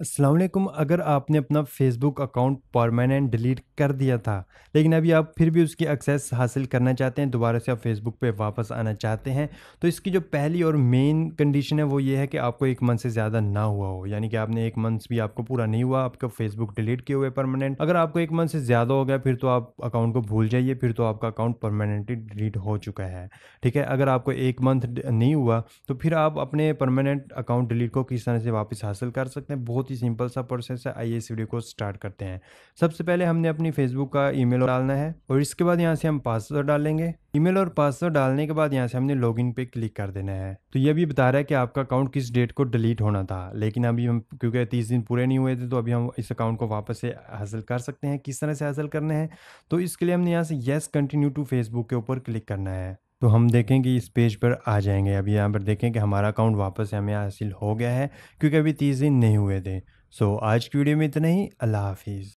अस्सलाम अगर आपने अपना फेसबुक अकाउंट परमानेंट डिलीट कर दिया था लेकिन अभी आप फिर भी उसकी एक्सेस हासिल करना चाहते हैं दोबारा से आप फेसबुक पे वापस आना चाहते हैं तो इसकी जो पहली और मेन कंडीशन है वो ये है कि आपको एक मंथ से ज़्यादा ना हुआ हो यानी कि आपने एक मंथ भी आपको पूरा नहीं हुआ आपका फेसबुक डिलीट किए हुए परमानेंट अगर आपको एक मंथ से ज़्यादा हो गया फिर तो आप अकाउंट को भूल जाइए फिर तो आपका अकाउंट परमानेंटली डिलीट हो चुका है ठीक है अगर आपको एक मंथ नहीं हुआ तो फिर आप अपने परमानेंट अकाउंट डिलीट को किस तरह से वापस हासिल कर सकते हैं बहुत ही सिंपल सा प्रोसेस है आइए इस वीडियो को स्टार्ट करते हैं सबसे पहले हमने अपने अपनी फेसबुक का ईमेल डालना है और इसके बाद यहाँ से हम पासवर्ड डालेंगे ईमेल और पासवर्ड डालने के बाद यहाँ से हमने लॉगिन पे क्लिक कर देना है तो ये भी बता रहा है कि आपका अकाउंट किस डेट को डिलीट होना था लेकिन अभी हम क्योंकि तीस दिन पूरे नहीं हुए थे तो अभी हम इस अकाउंट को वापस से हासिल कर सकते हैं किस तरह से हासिल करना है तो इसके लिए हमने यहाँ से येस कंटिन्यू टू फेसबुक के ऊपर क्लिक करना है तो हम देखें कि इस पेज पर आ जाएंगे अभी यहाँ पर देखें कि हमारा अकाउंट वापस हमें हासिल हो गया है क्योंकि अभी तीस दिन नहीं हुए थे सो आज की वीडियो में इतना ही अल्लाह हाफिज़